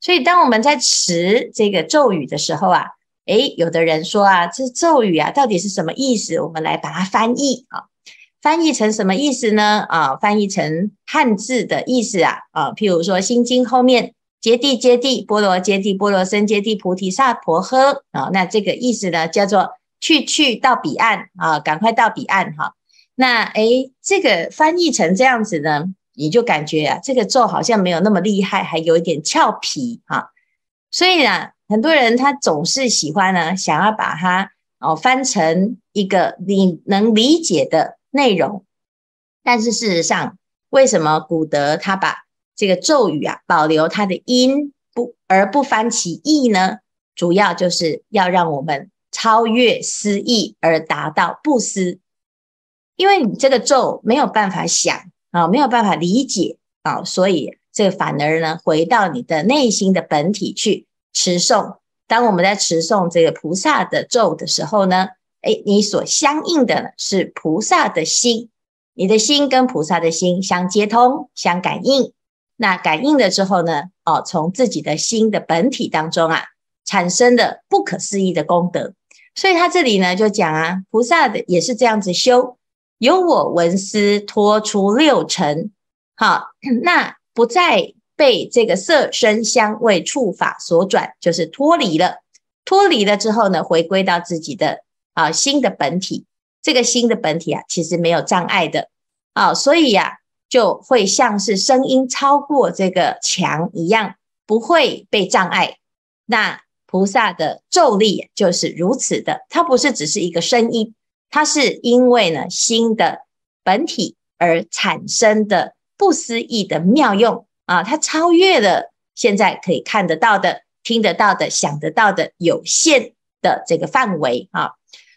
所以，当我们在持这个咒语的时候啊，诶，有的人说啊，这咒语啊到底是什么意思？我们来把它翻译啊，翻译成什么意思呢？啊，翻译成汉字的意思啊啊，譬如说《心经》后面“揭谛揭谛，波罗揭谛，波罗僧揭谛，菩提萨婆诃”啊，那这个意思呢，叫做“去去到彼岸啊，赶快到彼岸哈。”那哎，这个翻译成这样子呢，你就感觉啊，这个咒好像没有那么厉害，还有一点俏皮哈。所以呢，很多人他总是喜欢呢，想要把它哦翻成一个你能理解的内容。但是事实上，为什么古德他把这个咒语啊保留它的音不而不翻其意呢？主要就是要让我们超越思意而达到不思。因为你这个咒没有办法想啊，没有办法理解啊，所以这个反而呢，回到你的内心的本体去持诵。当我们在持诵这个菩萨的咒的时候呢，哎，你所相应的是菩萨的心，你的心跟菩萨的心相接通、相感应。那感应了之后呢，哦，从自己的心的本体当中啊，产生的不可思议的功德。所以他这里呢就讲啊，菩萨的也是这样子修。由我文思脱出六尘，好，那不再被这个色、声、香、味、触、法所转，就是脱离了。脱离了之后呢，回归到自己的啊新的本体。这个新的本体啊，其实没有障碍的啊，所以呀，就会像是声音超过这个墙一样，不会被障碍。那菩萨的咒力就是如此的，它不是只是一个声音。它是因为呢新的本体而产生的不思议的妙用啊，它超越了现在可以看得到的、听得到的、想得到的有限的这个范围啊。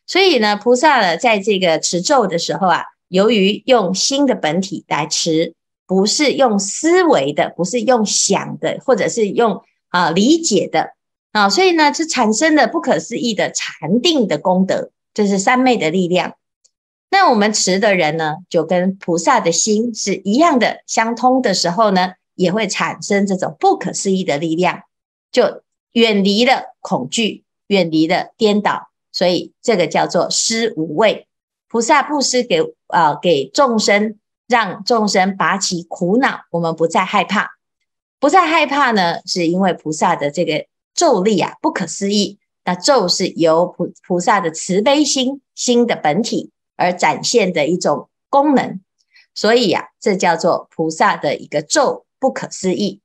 所以呢，菩萨呢在这个持咒的时候啊，由于用新的本体来持，不是用思维的，不是用想的，或者是用啊理解的啊，所以呢，是产生的不可思议的禅定的功德。这是三昧的力量。那我们持的人呢，就跟菩萨的心是一样的相通的时候呢，也会产生这种不可思议的力量，就远离了恐惧，远离了颠倒。所以这个叫做施无畏。菩萨布施给啊，给众生，让众生拔起苦恼，我们不再害怕。不再害怕呢，是因为菩萨的这个咒力啊，不可思议。咒是由菩菩萨的慈悲心心的本体而展现的一种功能，所以呀，这叫做菩萨的一个咒，不可思议。